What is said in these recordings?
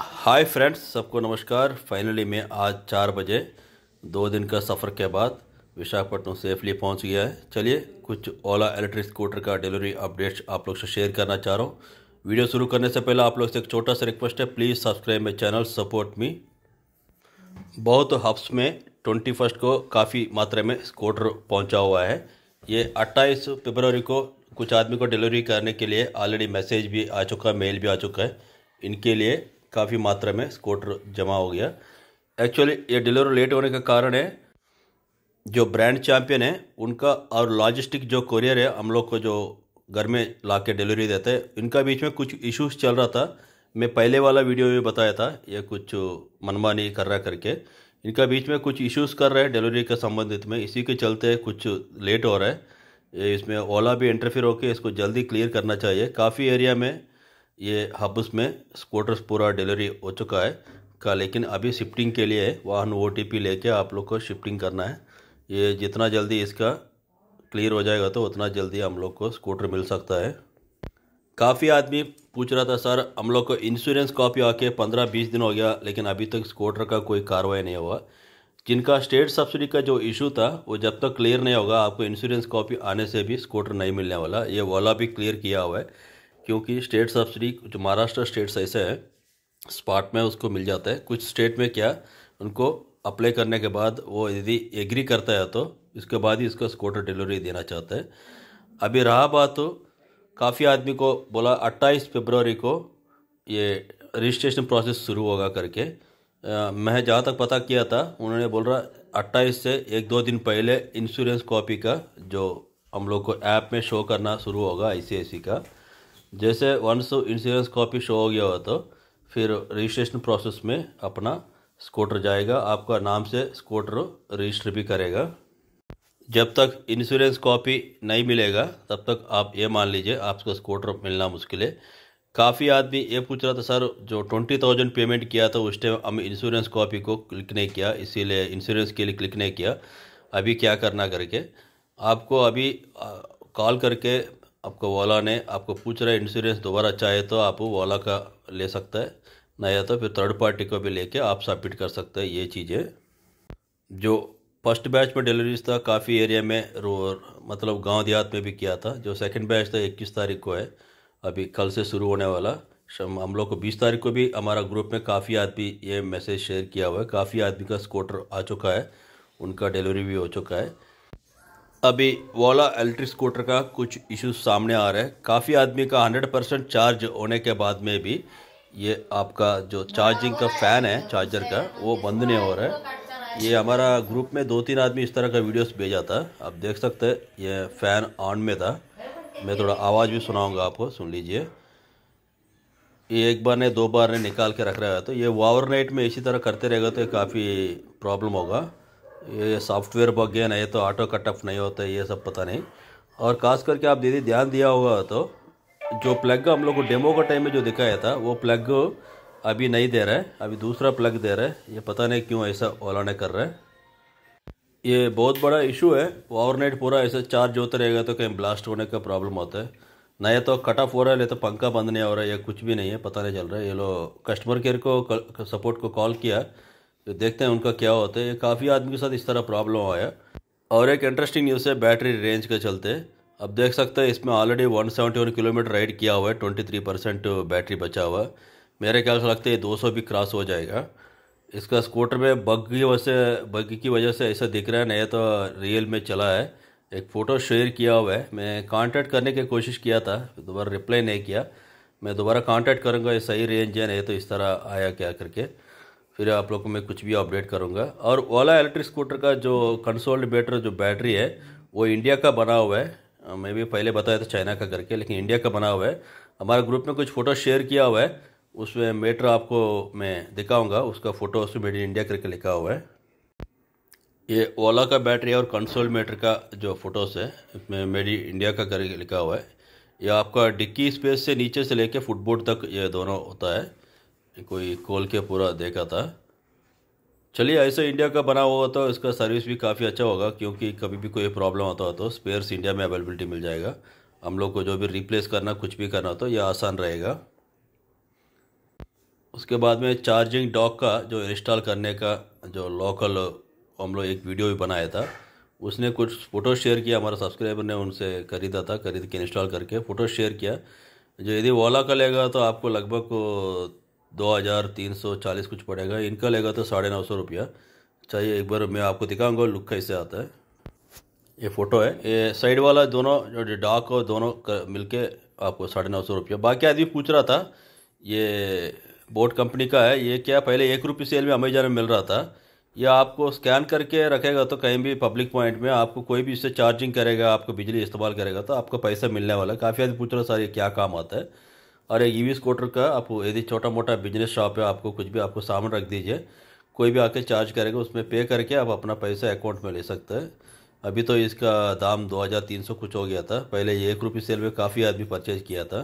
hi friends सबको नमस्कार finally मैं आज चार बजे दो दिन का सफ़र के बाद विशाखापट्टनम सेफली पहुंच गया है चलिए कुछ ओला इलेक्ट्रिक स्कूटर का डिलीवरी अपडेट्स आप लोग से शेयर करना चाह रहा हूँ वीडियो शुरू करने से पहले आप लोग से एक छोटा सा रिक्वेस्ट है please subscribe my channel support me बहुत हफ्स में ट्वेंटी फर्स्ट को काफ़ी मात्रा में स्कूटर पहुँचा हुआ है ये अट्ठाईस फेबरवरी को कुछ आदमी को डिलीवरी करने के लिए ऑलरेडी मैसेज भी आ चुका है मेल भी आ चुका है इनके लिए काफ़ी मात्रा में स्कूटर जमा हो गया एक्चुअली ये डिलीवर लेट होने का कारण है जो ब्रांड चैम्पियन है उनका और लॉजिस्टिक जो कोरियर है हम लोग को जो घर में ला के डिलीवरी देते हैं इनका बीच में कुछ इश्यूज चल रहा था मैं पहले वाला वीडियो में बताया था ये कुछ मनमानी कर रहा करके इनका बीच में कुछ इश्यूज कर रहे हैं डिलीवरी के संबंधित में इसी के चलते कुछ लेट हो रहा है इसमें ओला भी इंटरफेयर होकर इसको जल्दी क्लियर करना चाहिए काफ़ी एरिया में ये हब्स में स्कूटर्स पूरा डिलीवरी हो चुका है का लेकिन अभी शिफ्टिंग के लिए वाहन ओ टी पी लेके आप लोग को शिफ्टिंग करना है ये जितना जल्दी इसका क्लियर हो जाएगा तो उतना जल्दी हम लोग को स्कूटर मिल सकता है काफ़ी आदमी पूछ रहा था सर हम लोग को इंश्योरेंस कॉपी आके पंद्रह बीस दिन हो गया लेकिन अभी तक स्कूटर का कोई कार्रवाई नहीं हुआ जिनका स्टेट सब्सिडी का जो इशू था वो जब तक क्लियर नहीं होगा आपको इंश्योरेंस कॉपी आने से भी स्कूटर नहीं मिलने वाला ये वाला भी क्लियर किया हुआ है क्योंकि स्टेट सब्सिडी जो महाराष्ट्र स्टेट से ऐसे है स्पॉट में उसको मिल जाता है कुछ स्टेट में क्या उनको अप्लाई करने के बाद वो यदि एग्री करता है तो इसके बाद ही इसको स्कूटर डिलीवरी देना चाहता है अभी रहा बात तो काफ़ी आदमी को बोला 28 फरवरी को ये रजिस्ट्रेशन प्रोसेस शुरू होगा करके मैं जहाँ तक पता किया था उन्होंने बोल रहा 28 से एक दो दिन पहले इंश्योरेंस कॉपी का जो हम लोग को ऐप में शो करना शुरू होगा आई का जैसे वंस इंश्योरेंस कॉपी शो हो गया हो तो फिर रजिस्ट्रेशन प्रोसेस में अपना स्कूटर जाएगा आपका नाम से स्कूटर रजिस्टर भी करेगा जब तक इंश्योरेंस कॉपी नहीं मिलेगा तब तक आप ये मान लीजिए आपको स्कूटर मिलना मुश्किल है काफ़ी आदमी ये पूछ रहा था सर जो ट्वेंटी थाउजेंड पेमेंट किया था उस टाइम हम इंश्योरेंस कॉपी को क्लिक नहीं किया इसीलिए इंश्योरेंस के लिए क्लिक नहीं किया अभी क्या करना करके आपको अभी कॉल करके आपको ओला ने आपको पूछ रहा है इंश्योरेंस दोबारा चाहे तो आप ओला का ले सकता है या तो फिर थर्ड पार्टी को भी लेके आप सबमिट कर सकते हैं ये चीज़ें जो फर्स्ट बैच में डिलीवरीज था काफ़ी एरिया में रो मतलब गांव देहात में भी किया था जो सेकंड बैच था इक्कीस तारीख को है अभी कल से शुरू होने वाला हम लोग को बीस तारीख को भी हमारा ग्रुप में काफ़ी आदमी ये मैसेज शेयर किया हुआ है काफ़ी आदमी का स्कोटर आ चुका है उनका डिलीवरी भी हो चुका है अभी ओला इलेक्ट्रिक स्कूटर का कुछ इशू सामने आ रहा है काफ़ी आदमी का 100 परसेंट चार्ज होने के बाद में भी ये आपका जो चार्जिंग का फ़ैन है चार्जर का वो बंद नहीं हो रहा है ये हमारा ग्रुप में दो तीन आदमी इस तरह का वीडियोस भेजा था आप देख सकते हैं ये फ़ैन ऑन में था मैं थोड़ा आवाज़ भी सुनाऊँगा आपको सुन लीजिए ये एक बार ने दो बार ने निकाल के रख रहा है तो ये ओवरनाइट में इसी तरह करते रहेगा तो काफ़ी प्रॉब्लम होगा ये सॉफ्टवेयर बग गया नहीं तो ऑटो कटअप नहीं होता है ये सब पता नहीं और खास करके आप दीदी ध्यान दिया होगा तो जो प्लग हम लोग को डेमो का टाइम में जो दिखाया था वो प्लग अभी नहीं दे रहा है अभी दूसरा प्लग दे रहा है ये पता नहीं क्यों ऐसा ओला ने कर रहा है ये बहुत बड़ा इशू है ओवरनाइट पूरा ऐसा चार्ज होता रहेगा तो कहीं ब्लास्ट होने का प्रॉब्लम होता है नया तो कट ऑफ हो रहा है नहीं तो पंखा बंद नहीं हो रहा है या कुछ भी नहीं है पता नहीं चल रहा है ये लोग कस्टमर केयर को सपोर्ट को कॉल किया तो देखते हैं उनका क्या होता है काफ़ी आदमी के साथ इस तरह प्रॉब्लम आया और एक इंटरेस्टिंग न्यूज़ है बैटरी रेंज के चलते अब देख सकते हैं इसमें ऑलरेडी 171 किलोमीटर राइड किया हुआ है 23 परसेंट बैटरी बचा हुआ है मेरे ख्याल से लगता है दो सौ भी क्रॉस हो जाएगा इसका स्कूटर में बग की वजह से बग की वजह से ऐसा दिख रहा है नहीं तो रियल में चला है एक फ़ोटो शेयर किया हुआ है मैं कॉन्टैक्ट करने की कोशिश किया था दोबारा रिप्लाई नहीं किया मैं दोबारा कॉन्टैक्ट करूँगा ये सही रेंज है नहीं तो इस तरह आया क्या करके फिर आप लोग को मैं कुछ भी अपडेट करूँगा और ओला इलेक्ट्रिक स्कूटर का जो कंसोल्ड कंसोलिडेटर जो बैटरी है वो इंडिया का बना हुआ है मैं भी पहले बताया था चाइना का करके लेकिन इंडिया का बना हुआ है हमारे ग्रुप में कुछ फ़ोटो शेयर किया हुआ है उसमें मेटर आपको मैं दिखाऊंगा उसका फ़ोटो उसमें मेड इन इंडिया करके लिखा हुआ है ये ओला का बैटरी और कंसोल मीटर का जो फ़ोटोस है इसमें मेड इन इंडिया का करके लिखा हुआ है ये आपका डिक्की स्पेस से नीचे से लेके फुटबोर्ड तक ये दोनों होता है कोई खोल के पूरा देखा था चलिए ऐसे इंडिया का बना हुआ तो इसका सर्विस भी काफ़ी अच्छा होगा क्योंकि कभी भी कोई प्रॉब्लम आता हो तो स्पेयर्स इंडिया में अवेलेबिलिटी मिल जाएगा हम लोग को जो भी रिप्लेस करना कुछ भी करना हो तो यह आसान रहेगा उसके बाद में चार्जिंग डॉक का जो इंस्टॉल करने का जो लोकल हम लोग एक वीडियो भी बनाया था उसने कुछ फ़ोटो शेयर किया हमारा सब्सक्राइबर ने उनसे खरीदा था खरीद के इंस्टॉल करके फ़ोटो शेयर किया जो यदि ओला का लेगा तो आपको लगभग दो हज़ार तीन सौ चालीस कुछ पड़ेगा इनका लेगा तो साढ़े नौ सौ रुपया चाहिए एक बार मैं आपको दिखाऊंगा लुक कैसे आता है ये फ़ोटो है ये साइड वाला दोनों जो डाक और दोनों मिलके आपको साढ़े नौ सौ रुपया बाकी आदमी पूछ रहा था ये बोट कंपनी का है ये क्या पहले एक रुपये सेल में अमेजान में मिल रहा था ये आपको स्कैन करके रखेगा तो कहीं भी पब्लिक पॉइंट में आपको कोई भी इससे चार्जिंग करेगा आपको बिजली इस्तेमाल करेगा तो आपको पैसा मिलने वाला है काफ़ी आदमी पूछ रहा सर ये क्या काम आता है और ईवीएस स्कूटर का आप यदि छोटा मोटा बिजनेस शॉप है आपको कुछ भी आपको सामान रख दीजिए कोई भी आके चार्ज करेगा उसमें पे करके आप अपना पैसा अकाउंट में ले सकते हैं अभी तो इसका दाम 2300 कुछ हो गया था पहले ये एक रुपये सेल में काफ़ी आदमी परचेज किया था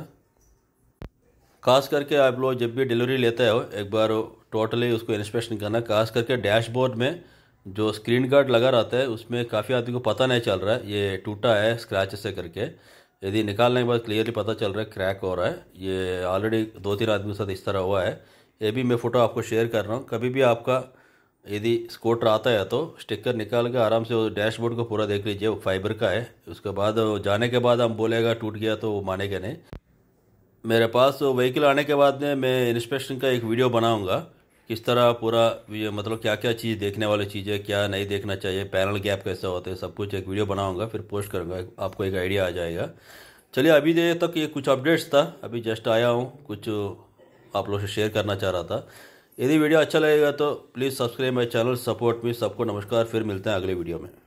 खास करके आप लोग जब भी डिलीवरी लेते हो एक बार टोटली उसको इंस्पेक्शन करना खास करके डैशबोर्ड में जो स्क्रीन गार्ड लगा रहता है उसमें काफ़ी आदमी को पता नहीं चल रहा है ये टूटा है स्क्रैच से करके यदि निकालने के बाद क्लियरली पता चल रहा है क्रैक हो रहा है ये ऑलरेडी दो तीन आदमी के साथ इस तरह हुआ है ये भी मैं फ़ोटो आपको शेयर कर रहा हूँ कभी भी आपका यदि स्कूटर आता है तो स्टिकर निकाल के आराम से डैशबोर्ड को पूरा देख लीजिए फाइबर का है उसके बाद जाने के बाद हम बोलेगा टूट गया तो वो मानेगा नहीं मेरे पास तो व्हीकल आने के बाद में मैं इंस्पेक्शन का एक वीडियो बनाऊँगा किस तरह पूरा मतलब क्या क्या चीज़ देखने वाली चीज़ है क्या नहीं देखना चाहिए पैनल गैप कैसे होते हैं सब कुछ एक वीडियो बनाऊंगा फिर पोस्ट करूँगा आपको एक आइडिया आ जाएगा चलिए अभी देर तक ये कुछ अपडेट्स था अभी जस्ट आया हूँ कुछ आप लोगों से शेयर करना चाह रहा था यदि वीडियो अच्छा लगेगा तो please subscribe my channel support me सबको नमस्कार फिर मिलते हैं अगले वीडियो में